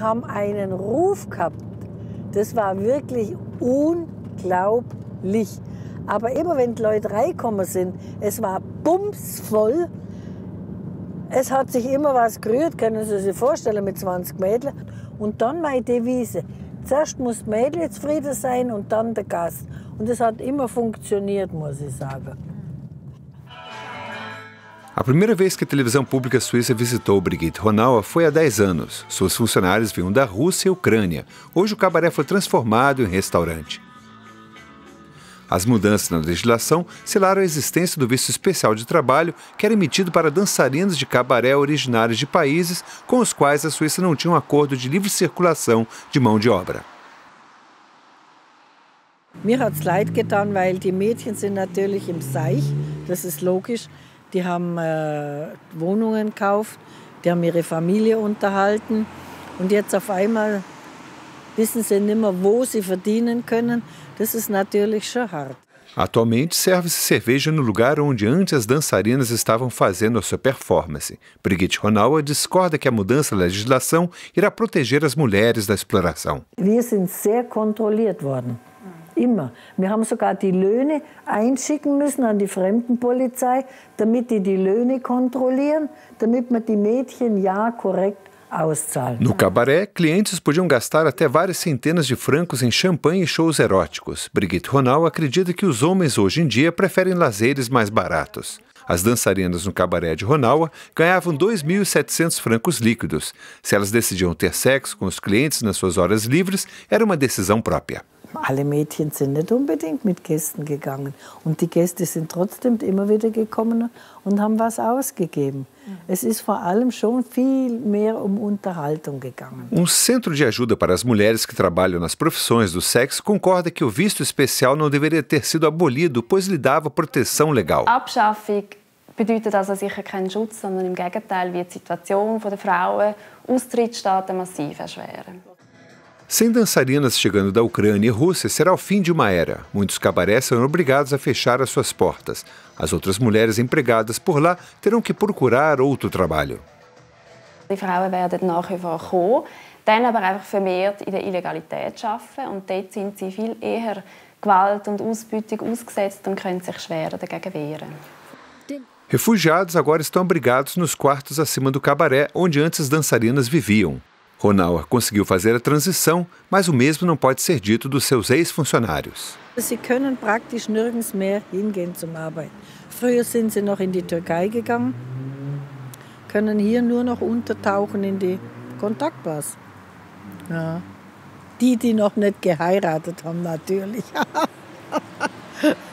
haben einen Ruf gehabt. Das war wirklich unglaublich. Aber immer wenn die Leute reingekommen sind, es war bumsvoll. Es hat sich immer was gerührt, können Sie sich vorstellen, mit 20 Mädchen. Und dann meine Devise. Zuerst muss die Mädchen zufrieden sein und dann der Gast. Und das hat immer funktioniert, muss ich sagen. A primeira vez que a televisão pública suíça visitou Brigitte Ronalda foi há 10 anos. Suas funcionários vinham da Rússia e Ucrânia. Hoje o cabaré foi transformado em restaurante. As mudanças na legislação selaram a existência do visto especial de trabalho, que era emitido para dançarinos de cabaré originários de países com os quais a Suíça não tinha um acordo de livre circulação de mão de obra. Mir hat's leid getan, weil die Mädchen sind natürlich im Seich, das ist logisch die haben äh, Wohnungen gekauft, die haben ihre Familie unterhalten und jetzt auf einmal wissen sie nicht mehr, wo sie verdienen können. Das ist natürlich schon hart. Atualmente serve-se cerveja no lugar onde antes as dançarinas estavam fazendo a sua performance. Brigitte Ronaldo discorda que a mudança da legislação irá proteger as mulheres da exploração. Wir sind sehr kontrolliert worden immer. Wir haben sogar die Löhne einschicken müssen an die Fremdenpolizei, damit die die Löhne kontrollieren, damit man die Mädchen ja korrekt auszahlt. No cabaré, clientes podiam gastar até várias centenas de francos em champanhe e shows eróticos. Brigitte Ronal acredita que os homens hoje em dia preferem lazeres mais baratos. As dançarinas no cabaré de Ronaua ganhavam 2.700 francos líquidos. Se elas decidiam ter sexo com os clientes nas suas horas livres, era uma decisão própria. alle Mädchen sind nicht unbedingt mit Gästen gegangen. Und die Gäste sind trotzdem immer wieder gekommen und haben was ausgegeben. Mhm. Es ist vor allem schon viel mehr um Unterhaltung gegangen. Um centro de ajuda para as mulheres que trabalham nas profissões do sexo concorda que o visto especial não deveria ter sido abolido, pois lhe dava proteção legal. Abschaffung bedeutet also sicher keinen Schutz, sondern im Gegenteil wird die Situation der Frauen aus Drittstaaten massiv erschweren. Sem dançarinas chegando da Ucrânia e Rússia, será o fim de uma era. Muitos cabarés serão obrigados a fechar as suas portas. As outras mulheres empregadas por lá terão que procurar outro trabalho. Die Frauen werden nach wie vor kommen, dann aber einfach vermehrt in der Illegalität arbeiten. Und dort sind sie viel eher Gewalt und Ausbeutung ausgesetzt und können sich schwer dagegen wehren. Refugiados agora estão abrigados nos quartos acima do cabaré, onde antes as dançarinas viviam. Ronaldo conseguiu fazer a transição, mas o mesmo não pode ser dito dos seus ex-funcionários. Sie können praktisch nirgends mehr hingehen zum Arbeiten. Früher sind sie noch in die Türkei gegangen, können hier nur noch untertauchen in die Kontaktbars. Ja. Die, die noch nicht geheiratet haben, natürlich.